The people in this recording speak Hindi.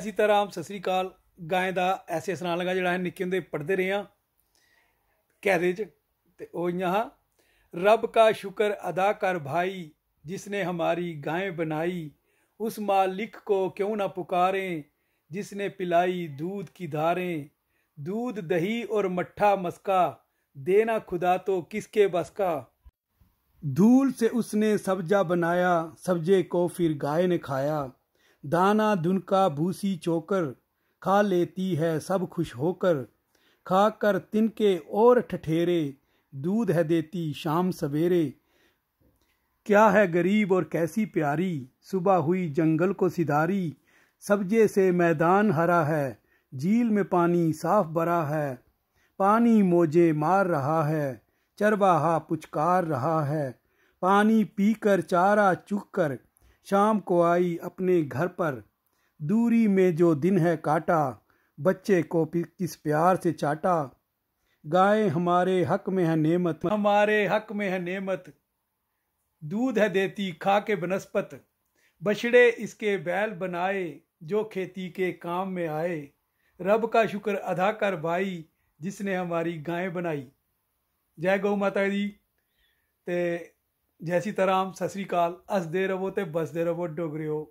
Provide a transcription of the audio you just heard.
ਇਸੀ ਤਰ੍ਹਾਂ सत ਸਤਿ ਸ੍ਰੀ ਅਕਾਲ ਗਾਂ ਦਾ ਐਸੇ ਸੁਣਾ ਲਗਾ ਜਿਹੜਾ ਨਿੱਕੇ ਹੁੰਦੇ ਪੜਦੇ रब का शुक्र अदा कर भाई जिसने हमारी गायें बनाई उस मालिक को क्यों ना पुकारें जिसने पिलाई दूध की धारें दूध दही और मट्ठा मस्का देना खुदा तो किसके बस का धूल से उसने सब्जा बनाया सब्जे को फिर गाय ने खाया दाना दुनका भूसी चोकर खा लेती है सब खुश होकर खाकर तिनके और ठठेरे दूध है देती शाम सवेरे क्या है गरीब और कैसी प्यारी सुबह हुई जंगल को सिधारी सब्जे से मैदान हरा है झील में पानी साफ भरा है पानी मोजे मार रहा है चरवाहा पुचकार रहा है पानी पीकर चारा चुक कर शाम को आई अपने घर पर दूरी में जो दिन है काटा बच्चे को किस प्यार से चाटा गाय हमारे हक में है नेमत हमारे हक में है नेमत दूध है देती खा के बनस्पत बछड़े इसके बैल बनाए जो खेती के काम में आए रब का शुक्र अदा कर भाई जिसने हमारी गायें बनाई जय गौ माता दी ते ਜੈ ਸੀਤਾਰਾਮ ਸਤਿ ਸ੍ਰੀ ਅਕਾਲ ਹੱਸਦੇ ਰਹੋ ਤੇ ਬਸਦੇ ਰਹੋ ਡੋਗਰਿਓ